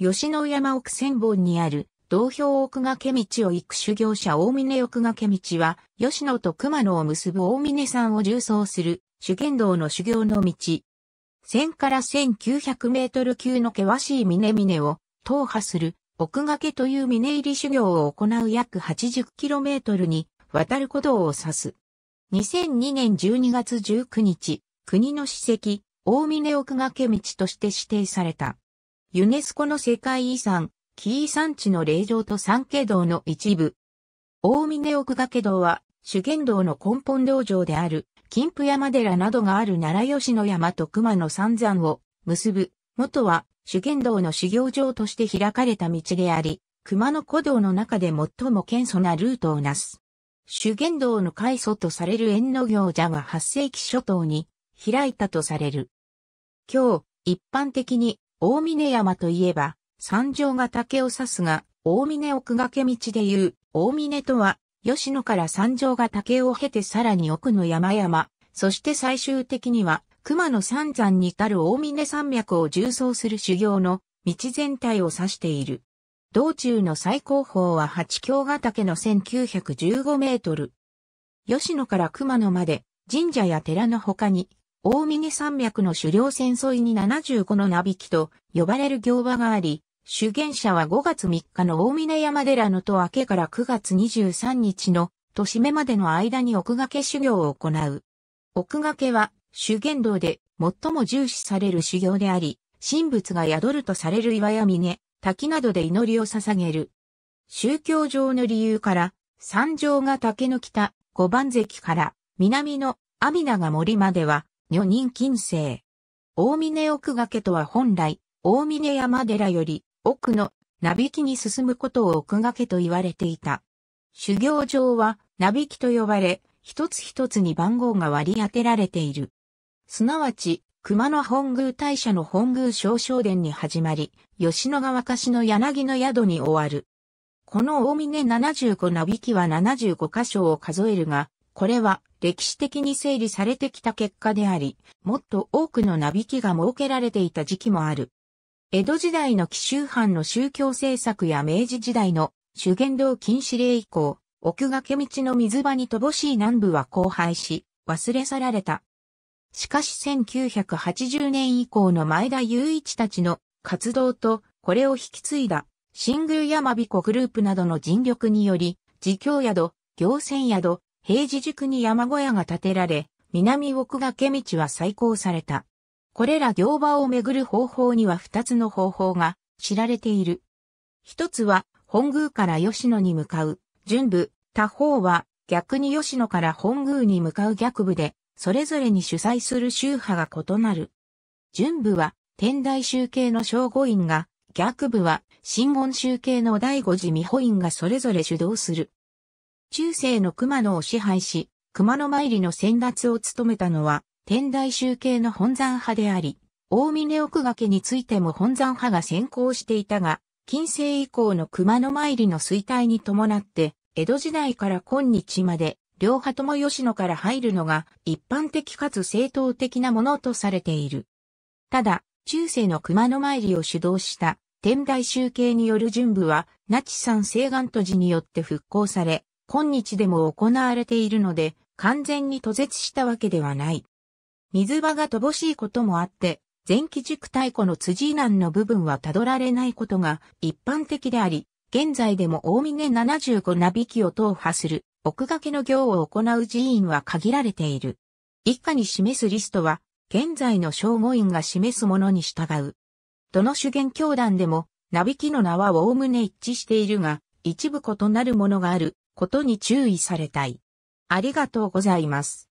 吉野山奥千本にある、道標奥掛道を行く修行者大峰奥掛道は、吉野と熊野を結ぶ大峰山を重走する、修験道の修行の道。千から千九百メートル級の険しい峰々を、踏破する、奥掛けという峰入り修行を行う約八十キロメートルに、渡ることを指す。2002年12月19日、国の史跡、大峰奥掛道として指定された。ユネスコの世界遺産、紀伊山地の霊場と三景道の一部。大峰奥掛道は、修験道の根本道場である、金峰山寺などがある奈良吉野山と熊野三山を結ぶ、元は修験道の修行場として開かれた道であり、熊野古道の中で最も謙遜なルートをなす。修験道の開祖とされる縁の行者は8世紀初頭に開いたとされる。今日、一般的に大峰山といえば、山上が竹を指すが、大峰奥掛道でいう、大峰とは、吉野から山上が竹を経てさらに奥の山々、そして最終的には、熊野三山に至る大峰山脈を縦走する修行の道全体を指している。道中の最高峰は八京ヶ岳の1915メートル。吉野から熊野まで神社や寺の他に大峰山脈の狩猟戦争に75のなびきと呼ばれる行場があり、主験者は5月3日の大峰山寺の戸明けから9月23日の年目までの間に奥掛け修行を行う。奥掛けは修験道で最も重視される修行であり、神仏が宿るとされる岩や峰、滝などで祈りを捧げる。宗教上の理由から、山上が竹の北、五番関から、南の阿弥陀が森までは、女人近世。大峰奥掛とは本来、大峰山寺より奥のなびきに進むことを奥掛と言われていた。修行場はなびきと呼ばれ、一つ一つに番号が割り当てられている。すなわち、熊野本宮大社の本宮少々殿に始まり、吉野川貸しの柳の宿に終わる。この大峰75なびきは75箇所を数えるが、これは歴史的に整理されてきた結果であり、もっと多くのなびきが設けられていた時期もある。江戸時代の紀州藩の宗教政策や明治時代の修験道禁止令以降、奥掛道の水場に乏しい南部は荒廃し、忘れ去られた。しかし1980年以降の前田雄一たちの活動と、これを引き継いだ、新宮山彦グループなどの尽力により、自供宿、行船宿、平時塾に山小屋が建てられ、南奥掛道は再興された。これら行場をめぐる方法には二つの方法が知られている。一つは本宮から吉野に向かう準部、他方は逆に吉野から本宮に向かう逆部で、それぞれに主催する宗派が異なる。準部は天台宗系の正五院が、逆部は新言宗系の第五次美保院がそれぞれ主導する。中世の熊野を支配し、熊野参りの先達を務めたのは、天台宗系の本山派であり、大峰奥掛についても本山派が先行していたが、近世以降の熊野参りの衰退に伴って、江戸時代から今日まで、両派とも吉野から入るのが一般的かつ正当的なものとされている。ただ、中世の熊野参りを主導した天台宗系による準部は、那智山西岸都寺によって復興され、今日でも行われているので、完全に途絶したわけではない。水場が乏しいこともあって、前期塾太鼓の辻南の部分は辿られないことが一般的であり、現在でも大峰75なびきを踏破する奥掛けの行を行う寺院は限られている。以下に示すリストは、現在の正午院が示すものに従う。どの主元教団でも、なびきの名はおおむね一致しているが、一部異なるものがあることに注意されたい。ありがとうございます。